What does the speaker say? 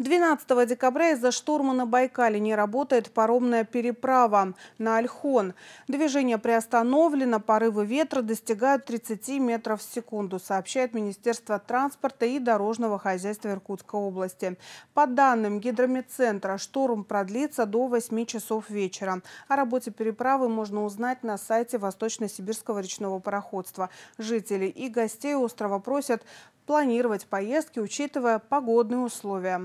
12 декабря из-за штурма на Байкале не работает паромная переправа на Альхон. Движение приостановлено, порывы ветра достигают 30 метров в секунду, сообщает Министерство транспорта и дорожного хозяйства Иркутской области. По данным гидромедцентра, шторм продлится до 8 часов вечера. О работе переправы можно узнать на сайте Восточно-Сибирского речного пароходства. Жители и гостей острова просят планировать поездки, учитывая погодные условия.